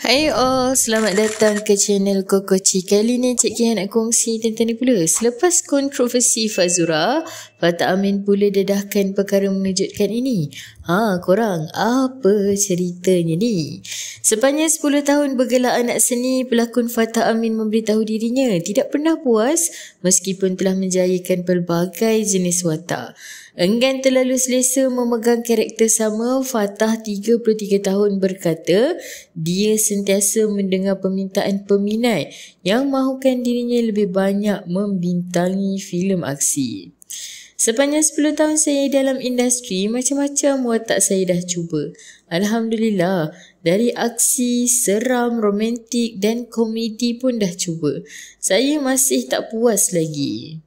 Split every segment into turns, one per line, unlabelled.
Hai all, selamat datang ke channel Coco Chi. Kali ni Cik Kian nak kongsi tentang ni pula. Selepas kontroversi Fazura, Fatah Amin pula dedahkan perkara mengejutkan ini. Ha, korang, apa ceritanya ni? Sepanjang 10 tahun bergelar anak seni, pelakon Fatah Amin memberitahu dirinya tidak pernah puas meskipun telah menjayakan pelbagai jenis watak. Enggan terlalu selesa memegang karakter sama, Fatah 33 tahun berkata dia sentiasa mendengar permintaan peminat yang mahukan dirinya lebih banyak membintangi filem aksi. Sepanjang 10 tahun saya dalam industri, macam-macam watak saya dah cuba. Alhamdulillah, dari aksi, seram, romantik dan komedi pun dah cuba. Saya masih tak puas lagi.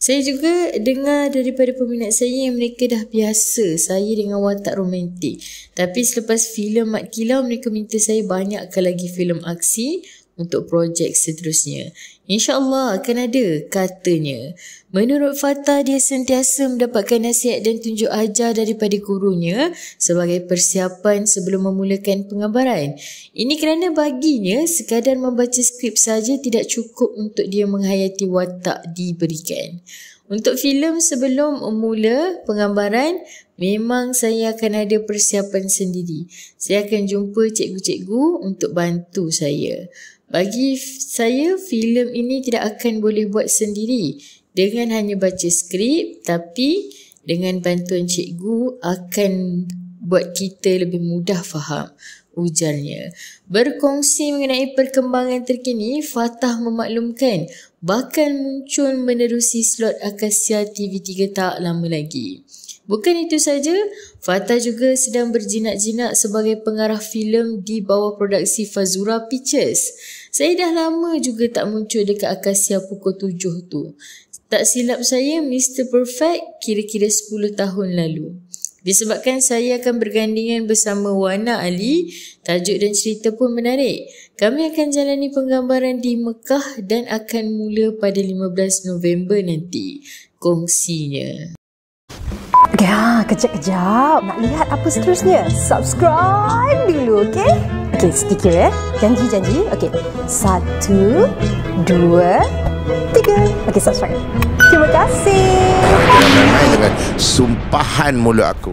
Saya juga dengar daripada peminat saya yang mereka dah biasa saya dengan watak romantik. Tapi selepas filem Mat Kilau, mereka minta saya banyakkan lagi filem aksi untuk projek seterusnya. InsyaAllah akan ada katanya. Menurut Fata, dia sentiasa mendapatkan nasihat dan tunjuk ajar daripada gurunya sebagai persiapan sebelum memulakan pengabaran. Ini kerana baginya, sekadar membaca skrip saja tidak cukup untuk dia menghayati watak diberikan. Untuk filem sebelum mula penggambaran, memang saya akan ada persiapan sendiri. Saya akan jumpa cikgu-cikgu untuk bantu saya. Bagi saya, filem ini tidak akan boleh buat sendiri dengan hanya baca skrip tapi dengan bantuan cikgu akan buat kita lebih mudah faham ujarnya. Berkongsi mengenai perkembangan terkini, Fatah memaklumkan bakal muncul menerusi slot Akasia TV3 tak lama lagi. Bukan itu saja, Fatah juga sedang berjinak-jinak sebagai pengarah filem di bawah produksi Fazura Pictures. Saya dah lama juga tak muncul dekat Akasia pukul 7 tu. Tak silap saya, Mr. Perfect kira-kira 10 tahun lalu. Disebabkan saya akan bergandingan bersama Wana Ali, tajuk dan cerita pun menarik. Kami akan jalani penggambaran di Mekah dan akan mula pada 15 November nanti. Kongsinya. Ya, kejap-kejap. Nak lihat apa seterusnya? Subscribe dulu, okey? Okey, sedikit ya. Eh. Janji-janji. Okey. Satu, dua, tiga. Okey, subscribe. Terima kasih. sumpahan mulut aku.